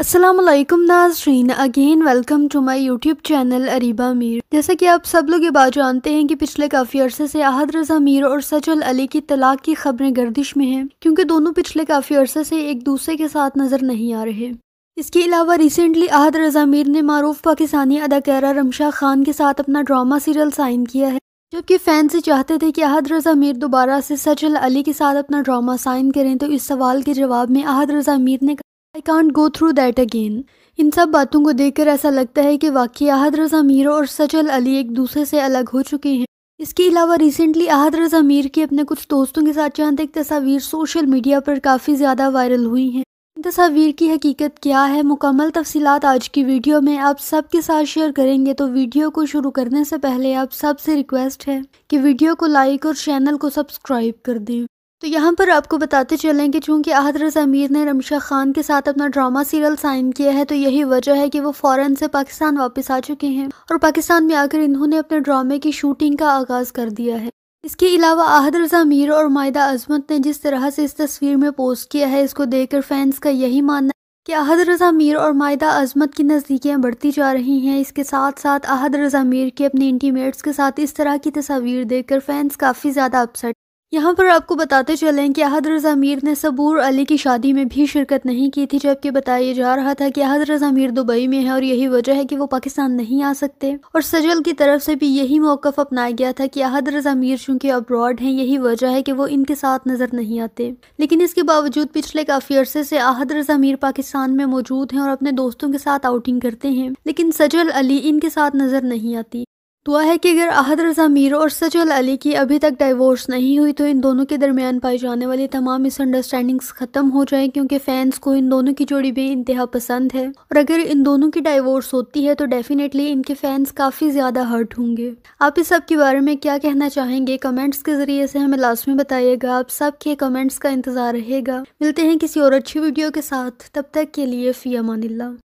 असलम नाजरीन again welcome to my YouTube channel Areeba Mir जैसा कि आप सब लोग ये बात जानते हैं कि पिछले काफ़ी अरसे से अहद रजा मीर और सचल अली की तलाक की खबरें गर्दिश में हैं क्योंकि दोनों पिछले काफ़ी अरसे से एक दूसरे के साथ नज़र नहीं आ रहे इसके अलावा रिसेंटली अहद रजा मीर ने मरूफ पाकिस्तानी अदाकारा रमशा खान के साथ अपना ड्रामा सीरियल साइन किया है जबकि फैंस से चाहते थे कि अहद रजा मीर दोबारा से सचल अली के साथ अपना ड्रामा साइन करें तो इस सवाल के जवाब में अहद रजा मीर ने I can't go through that again इन सब बातों को देखकर ऐसा लगता है कि वाकई अहद रजा मीर और सचल अली एक दूसरे से अलग हो चुके हैं इसके अलावा रिसेंटली अहद रजा मीर की अपने कुछ दोस्तों के साथ चंद एक तस्वीर सोशल मीडिया पर काफ़ी ज़्यादा वायरल हुई हैं इन तस्वीर की हकीकत क्या है मुकम्मल तफसीत आज की वीडियो में आप सबके साथ शेयर करेंगे तो वीडियो को शुरू करने से पहले आप सबसे रिक्वेस्ट है कि वीडियो को लाइक और चैनल को सब्सक्राइब कर दें तो यहाँ पर आपको बताते चलें कि चूँकि रजा मीर ने रमशा ख़ान के साथ अपना ड्रामा सीरियल साइन किया है तो यही वजह है कि वो फ़ौरन से पाकिस्तान वापस आ चुके हैं और पाकिस्तान में आकर इन्होंने अपने ड्रामे की शूटिंग का आगाज़ कर दिया है इसके अलावा रजा मीर और माहिदा अजमत ने जिस तरह से इस तस्वीर में पोस्ट किया है इसको देखकर फैंस का यही मानना कि अहद रज़ा मीर और माहिदा अजमत की नज़दीकियाँ बढ़ती जा रही हैं इसके साथ साथ अहद रज़ा मीर के अपने इंटीमेट्स के साथ इस तरह की तस्वीर देखकर फैंस काफ़ी ज़्यादा अपसेट यहाँ पर आपको बताते चलें कि अहद रज़ा मीर ने सबूर अली की शादी में भी शिरकत नहीं की थी जबकि बताया जा रहा था कि अहद रज़ा मीर दुबई में है और यही वजह है कि वो पाकिस्तान नहीं आ सकते और सजल की तरफ से भी यही मौकफ अपनाया गया था कि अहद रज़ा मीर चूँकि अब्रॉड हैं यही वजह है कि वो इनके साथ नज़र नहीं आते लेकिन इसके बावजूद पिछले काफ़ी अरसे से अहद रज़ा मीर पाकिस्तान में मौजूद है और अपने दोस्तों के साथ आउटिंग करते हैं लेकिन सजल अली इनके साथ नज़र नहीं आती दुआ है कि अगर अहद रजा मीर और सजल अली की अभी तक डाइवोर्स नहीं हुई तो इन दोनों के दरमियान पाई जाने वाली तमाम मिसअंडरस्टैंडिंग्स ख़त्म हो जाए क्योंकि फैंस को इन दोनों की जोड़ी भी इंतहा पसंद है और अगर इन दोनों की डाइवोर्स होती है तो डेफिनेटली इनके फैंस काफ़ी ज़्यादा हर्ट होंगे आप इस सब के बारे में क्या कहना चाहेंगे कमेंट्स के ज़रिए से हमें लाजमी बताइएगा आप सब के कमेंट्स का इंतज़ार रहेगा मिलते हैं किसी और अच्छी वीडियो के साथ तब तक के लिए फ़ी अमान